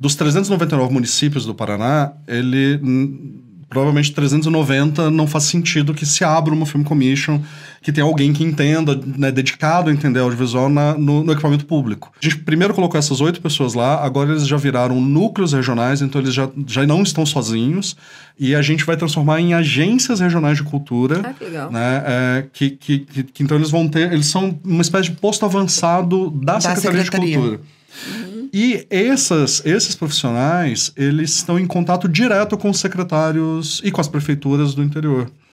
Dos 399 municípios do Paraná, ele hum, provavelmente 390 não faz sentido que se abra uma film commission, que tenha alguém que entenda, né, dedicado a entender audiovisual na, no, no, equipamento público. A gente primeiro colocou essas oito pessoas lá, agora eles já viraram núcleos regionais, então eles já, já não estão sozinhos, e a gente vai transformar em agências regionais de cultura, ah, que legal. né, é, que, que, que, que, então eles vão ter, eles são uma espécie de posto avançado da, da Secretaria, Secretaria de Cultura. Uhum. E essas, esses profissionais, eles estão em contato direto com os secretários e com as prefeituras do interior.